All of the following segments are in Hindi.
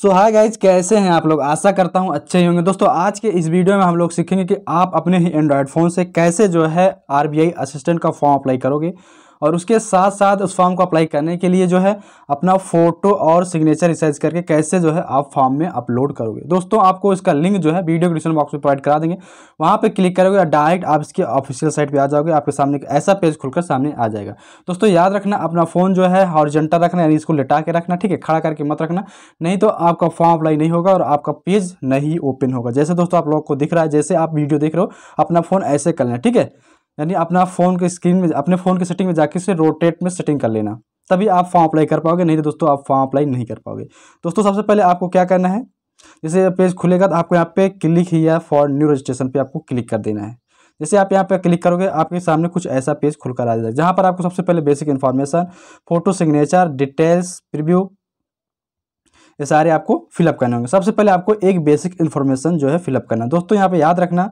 सो हाय गाइज कैसे हैं आप लोग आशा करता हूँ अच्छे ही होंगे दोस्तों आज के इस वीडियो में हम लोग सीखेंगे कि आप अपने ही एंड्रॉयड फ़ोन से कैसे जो है आरबीआई असिस्टेंट का फॉर्म अप्लाई करोगे और उसके साथ साथ उस फॉर्म को अप्लाई करने के लिए जो है अपना फोटो और सिग्नेचर रिसर्च करके कैसे जो है आप फॉर्म में अपलोड करोगे दोस्तों आपको इसका लिंक जो है वीडियो डिस्क्रिप्शन बॉक्स में प्रोवाइड करा देंगे वहाँ पर क्लिक करोगे या डायरेक्ट आप इसके ऑफिशियल साइट पर आ जाओगे आपके सामने ऐसा पेज खुलकर सामने आ जाएगा दोस्तों याद रखना अपना फ़ोन जो है हॉर्जेंटा रखना यानी इसको लेटा के रखना ठीक है खड़ा करके मत रखना नहीं तो आपका फॉर्म अप्लाई नहीं होगा और आपका पेज नहीं ओपन होगा जैसे दोस्तों आप लोग को दिख रहा है जैसे आप वीडियो देख रहे हो अपना फ़ोन ऐसे कर लेना ठीक है यानी अपना फ़ोन के स्क्रीन में अपने फ़ोन के सेटिंग में जाके उसे रोटेट में सेटिंग कर लेना तभी आप फॉर्म अप्लाई कर पाओगे नहीं तो दोस्तों आप फॉर्म अप्लाई नहीं कर पाओगे दोस्तों सबसे पहले आपको क्या करना है जैसे पेज खुलेगा तो आपको यहाँ पे क्लिक ही या फॉर न्यू रजिस्ट्रेशन पे आपको क्लिक कर देना है जैसे आप यहाँ पे क्लिक करोगे आपके सामने कुछ ऐसा पेज खुलकर आ जाएगा जहाँ पर आपको सबसे पहले basic information photo signature details preview ये सारे आपको फिलअप करने होंगे सबसे पहले आपको एक बेसिक इन्फॉर्मेशन जो है फिलअप करना दोस्तों यहाँ पे याद रखना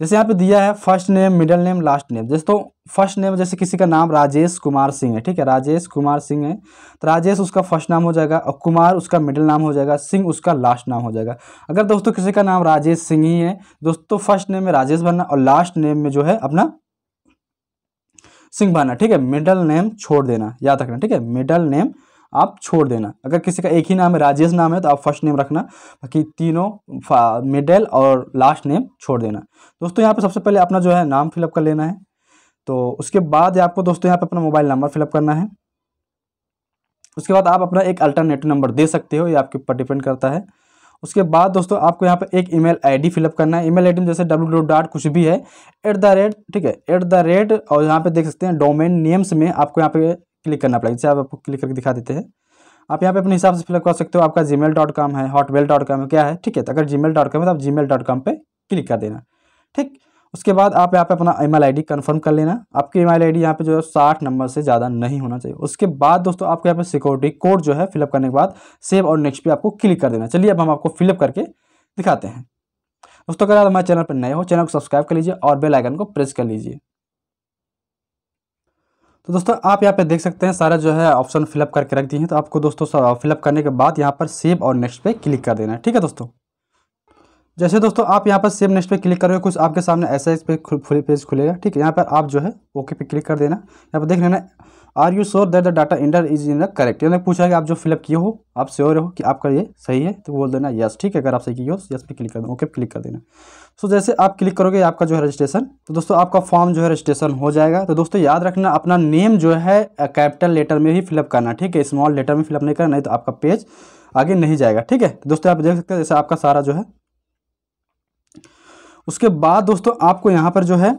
जैसे यहाँ पे दिया है first name middle name last name जैसे तो फर्स्ट नेम जैसे किसी का नाम राजेश कुमार सिंह है ठीक है राजेश कुमार सिंह है तो राजेश उसका फर्स्ट नाम हो जाएगा और कुमार उसका मिडिल नाम हो जाएगा सिंह उसका लास्ट नाम हो जाएगा अगर दोस्तों किसी का नाम राजेश सिंह ही है दोस्तों फर्स्ट नेम में राजेश भरना और लास्ट नेम में जो है अपना सिंह भरना ठीक है मिडल नेम छोड़ देना याद रखना ठीक है मिडल नेम आप छोड़ देना अगर किसी का एक ही नाम है राजेश नाम है तो आप फर्स्ट नेम रखना बाकी तीनों मिडल और लास्ट नेम छोड़ देना दोस्तों यहाँ पर सबसे पहले अपना जो है नाम फिलअप कर लेना है तो उसके बाद आपको दोस्तों यहाँ पर अपना मोबाइल नंबर फिलअप करना है उसके बाद आप अपना एक अल्टरनेटिव नंबर दे सकते हो ये आपके ऊपर डिपेंड करता है उसके बाद दोस्तों आपको यहाँ पर एक ईमेल आईडी फिलअप करना है ईमेल आईडी में जैसे डब्ल्यू डब्ल्यू डॉट कुछ भी है एट द रेट ठीक है एट द रेट और यहाँ पे देख सकते हैं डोमेन नेम्स में आपको यहाँ पे क्लिक करना पड़ेगा जैसे आप आपको क्लिक करके दिखा देते हैं आप यहाँ पे अपने हिसाब से फिलअप कर सकते हो आपका जी मेल डॉट कॉम है हॉटमेल डॉट कॉम है क्या है ठीक है तो अगर जी मेल डॉट कॉम है तो आप जी मेल डॉट कॉम पर क्लिक कर देना ठीक उसके बाद आप यहाँ पे अपना ई मेल आई कन्फर्म कर लेना आपकी ई मेल आई डी यहाँ पर जो है साठ नंबर से ज़्यादा नहीं होना चाहिए उसके बाद दोस्तों आपको यहाँ पे सिक्योरिटी कोड जो है फिलअप करने के बाद सेव और नेक्स्ट पे आपको क्लिक कर देना चलिए अब हम आपको फिलअप करके दिखाते हैं दोस्तों अगर आप हमारे चैनल पर नए हो चैनल को सब्सक्राइब कर लीजिए और बेल आइकन को प्रेस कर लीजिए तो दोस्तों आप यहाँ पे देख सकते हैं सारा जो है ऑप्शन फिलअप करके रख दिए हैं तो आपको दोस्तों फिलअप uh, करने के बाद यहाँ पर सेव और नेक्स्ट पे क्लिक कर देना है ठीक है दोस्तों जैसे दोस्तों आप यहाँ पर सेव नेक्स्ट पे क्लिक करोगे कुछ आपके सामने ऐसा इस पे फुल पेज खुलेगा ठीक है यहाँ पर आप जो है ओके पे क्लिक कर देना यहाँ पर देख लेना are you sure that the data enter is in the correct यानी पूछा कि आप जो फिलअप किए हो आप श्योर हो कि आपका ये सही है तो बोल देना यस ठीक है अगर आप सही किए हो यस पे क्लिक कर देना ओके क्लिक कर देना सो so, जैसे आप क्लिक करोगे आपका जो है रजिस्ट्रेशन तो दोस्तों आपका फॉर्म जो है रजिस्ट्रेशन हो जाएगा तो दोस्तों याद रखना अपना नेम जो है कैपिटल लेटर में ही फिलअप करना ठीक है स्मॉल लेटर में फिलअप नहीं करना नहीं तो आपका पेज आगे नहीं जाएगा ठीक है दोस्तों आप देख सकते हैं जैसे आपका सारा जो है उसके बाद दोस्तों आपको यहाँ पर जो है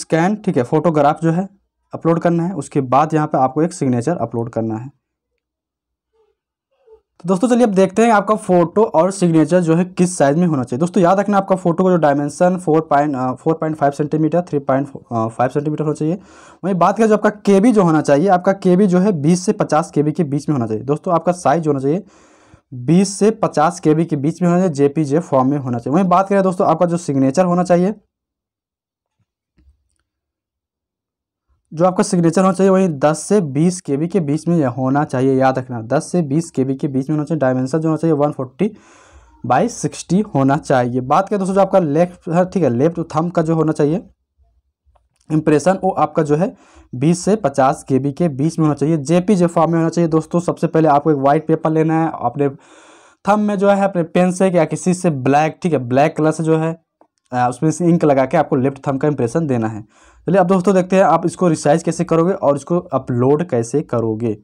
स्कैन ठीक है फोटोग्राफ जो है अपलोड करना है उसके बाद यहाँ पे आपको एक सिग्नेचर अपलोड करना है तो दोस्तों चलिए अब देखते हैं आपका फोटो और सिग्नेचर जो है किस साइज़ में होना चाहिए दोस्तों याद रखना आपका फोटो का जो dimension four point four point five centimetre three point five centimetre होना चाहिए वहीं बात करें जो आपका के जो होना चाहिए आपका के जो है बीस से पचास के के बीच में होना चाहिए दोस्तों आपका साइज होना चाहिए बीस से पचास के के बीच में होना चाहिए जे फॉर्म में होना चाहिए वहीं बात करें दोस्तों आपका जो सिग्नेचर होना चाहिए जो आपका सिग्नेचर होना चाहिए वही 10 से 20 के के बीच में होना चाहिए याद रखना 10 से 20 के के बीच में होना चाहिए डायमेंशन जो होना चाहिए 140 फोर्टी बाई सिक्सटी होना चाहिए बात करें दोस्तों जो आपका लेफ्ट हाँ, ठीक है लेफ्ट थम का जो होना चाहिए इंप्रेशन वो आपका जो है 20 से 50 के के बीच में होना चाहिए जेपी जे फॉर्म में होना चाहिए दोस्तों सबसे पहले आपको एक वाइट पेपर लेना है अपने थम में जो है अपने पेन से या किसी से ब्लैक ठीक है ब्लैक कलर से जो है उसमें से इंक लगा के आपको लेफ्ट थम का इंप्रेशन देना है चलिए अब दोस्तों देखते हैं आप इसको रिसाइज कैसे करोगे और इसको अपलोड कैसे करोगे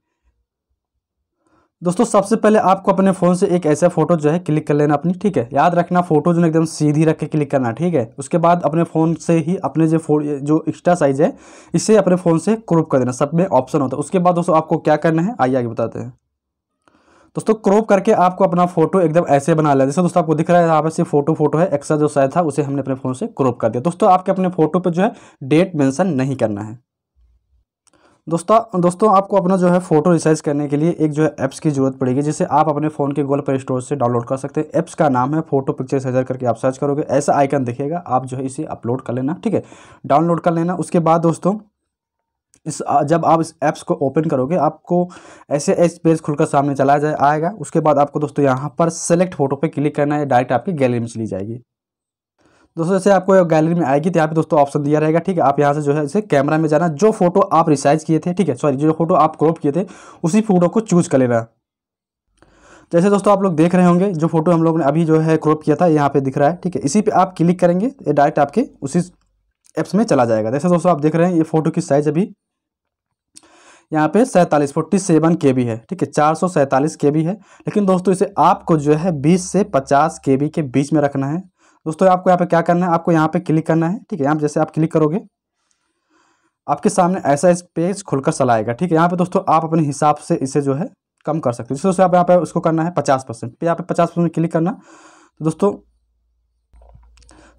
दोस्तों सबसे पहले आपको अपने फ़ोन से एक ऐसा फ़ोटो जो है क्लिक कर लेना अपनी ठीक है याद रखना फ़ोटो जो एकदम सीधी रख के क्लिक करना ठीक है उसके बाद अपने फ़ोन से ही अपने जो फो जो एक्स्ट्रा साइज़ है इसे अपने फ़ोन से क्रूप कर देना सब में ऑप्शन होता है उसके बाद दोस्तों आपको क्या करना है आइए आगे बताते हैं दोस्तों क्रॉप करके आपको अपना फोटो एकदम ऐसे बना लिया जैसे दोस्तों आपको दिख रहा है यहाँ पर फोटो फोटो है एक्स्ट्रा जो शायद था उसे हमने अपने फ़ोन से क्रॉप कर दिया दोस्तों आपके अपने फोटो पर जो है डेट मैंसन नहीं करना है दोस्तों दोस्तों आपको अपना जो है फ़ोटो रिसाइज करने के लिए एक जो है ऐप्स की ज़रूरत पड़ेगी जिसे आप अपने फ़ोन के गूगल प्ले स्टोर से डाउनलोड कर सकते हैं ऐप्स का नाम है फोटो पिक्चर रिसाइजर करके आप सर्च करोगे ऐसा आइकन दिखेगा आप जो है इसे अपलोड कर लेना ठीक है डाउनलोड कर लेना उसके बाद दोस्तों इस जब आप इस ऐप्स को ओपन करोगे आपको ऐसे ऐसे पेज खुलकर सामने चला जाए आएगा उसके बाद आपको दोस्तों यहाँ पर सेलेक्ट फोटो पे क्लिक करना है डायरेक्ट आपकी गैलरी में चली जाएगी दोस्तों जैसे आपको गैलरी में आएगी तो यहाँ पे दोस्तों ऑप्शन दिया रहेगा ठीक है आप यहाँ से जो है इसे कैमरा में जाना जो फोटो आप रिसाइज किए थे ठीक है सॉरी जो फोटो आप क्रॉप किए थे उसी फोटो को चूज कर लेना जैसे दोस्तों आप लोग देख रहे होंगे जो फोटो हम लोग ने अभी जो है क्रॉप किया था यहाँ पे दिख रहा है ठीक है इसी पे आप क्लिक करेंगे ये डायरेक्ट आपके उसी एप्स में चला जाएगा जैसे दोस्तों आप देख रहे हैं ये फोटो की साइज़ अभी यहाँ पे सैंतालीस फोर्टी सेवन के बी है ठीक है चार सौ सैंतालीस के बी है लेकिन दोस्तों इसे आपको जो है बीस से पचास के बी के बीच में रखना है दोस्तों आपको यहाँ पे क्या करना है आपको यहाँ पे क्लिक करना है ठीक है यहाँ जैसे आप क्लिक करोगे आपके सामने ऐसा इस पेज खुलकर चलाएगा ठीक है यहाँ पे दोस्तों आप अपने हिसाब से इसे जो है कम कर सकते हो जिससे आप यहाँ पे उसको करना है पचास परसेंट तो यहाँ पे पचास परसेंट क्लिक करना तो दोस्तों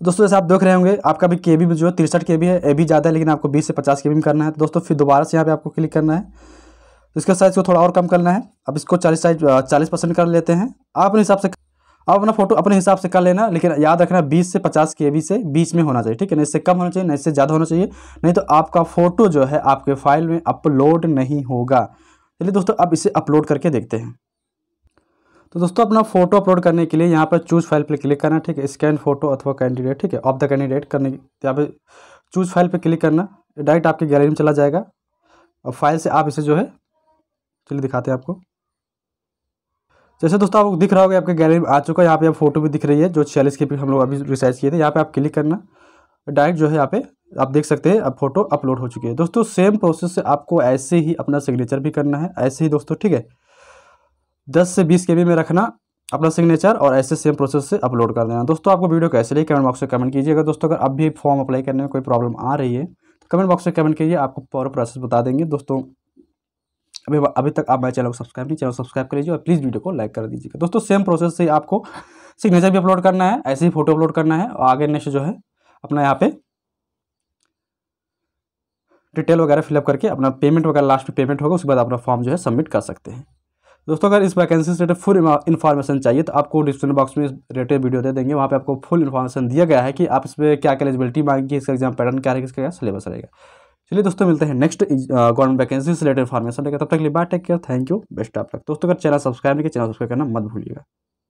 दोस्तों जैसे आप देख रहे होंगे आपका भी के बी जो है तिरसठ के बी है ए भी ज़्यादा है लेकिन आपको बीस से पचास के बी में करना है तो दोस्तों फिर दोबारा से यहाँ पे आपको क्लिक करना है तो इसके साइज़ को थोड़ा और कम करना है अब इसको चालीस साइज चालीस परसेंट कर लेते हैं आप अपने हिसाब से आप अपना फोटो अपने हिसाब से कर लेना लेकिन याद रखना बीस से पचास के बी से बीच में होना चाहिए ठीक है ना इससे कम होना चाहिए ना इससे ज़्यादा होना चाहिए नहीं तो आपका फ़ोटो जो है आपके फाइल में अपलोड नहीं होगा चलिए दोस्तों अब इसे अपलोड करके देखते हैं तो दोस्तों अपना फोटो अपलोड करने के लिए यहाँ पर चूज फाइल पर क्लिक करना ठीक है स्कैन फोटो अथवा कैंडिडेट ठीक है ऑफ द कैंडिडेट करने यहाँ पे चूज फाइल पर क्लिक करना डायरेक्ट आपकी गैलरी में चला जाएगा और फाइल से आप इसे जो है चलिए दिखाते हैं आपको जैसे दोस्तों आपको दिख रहा होगा आपके गैलरी में आ चुका है यहाँ पे आप फोटो भी दिख रही है जो छियालीस के पी हम लोग अभी रिसर्च किए थे यहाँ पे आप क्लिक करना डायरेक्ट जो है यहाँ पे आप देख सकते हैं अब फोटो अपलोड हो चुकी है दोस्तों सेम प्रोसेस से आपको ऐसे ही अपना सिग्नेचर भी करना है ऐसे ही दोस्तों ठीक है 10 से 20 के बी में रखना अपना सिग्नेचर और ऐसे सेम प्रोसेस से अपलोड कर देना दोस्तों आपको वीडियो कैसे लगी कमेंट बॉक्स में कमेंट कीजिएगा दोस्तों अगर अब भी फॉर्म अप्लाई करने में कोई प्रॉब्लम आ रही है तो कमेंट बॉक्स में कमेंट कीजिए आपको पूरा प्रोसेस बता देंगे दोस्तों अभी अभी तक आप मेरे चैनल को सब्सक्राइब नहीं चैनल सब्सक्राइब कर लीजिए और प्लीज़ वीडियो को लाइक कर दीजिएगा दोस्तों सेम प्रोसेस से आपको सिग्नेचर भी अपलोड करना है ऐसे ही फोटो अपलोड करना है और आगे नेक्स्ट जो है अपना यहाँ पे डिटेल वगैरह फिलअप करके अपना पेमेंट वगैरह लास्ट में पेमेंट होगा उसके बाद अपना फॉर्म जो है सबमिट कर सकते हैं दोस्तों अगर इस वैकेंसी से रिलेटेड फुल इन्फॉर्मेशन चाहिए तो आपको डिस्क्रिप्शन बॉक्स में रिलेटेड वीडियो दे देंगे वहाँ पे आपको फुल इन्फॉर्मेशन दिया गया है कि आप इसमें क्या क्या एलिजिबिलिटी मांगी इसका एग्जाम पैटर्न क्या रहेगा इसका क्या सिलेबस रहेगा चलिए दोस्तों मिलते हैं नेक्स्ट गवर्नमेंट वैकेंसी से रिलेटेड इन्फॉर्मेशन रहेगा तब तक लिए bye take care thank you best आप तक दोस्तों अगर चैनल सब्सक्राइब नहीं किया चैनल सब्सक्राइब करना मत भूलिएगा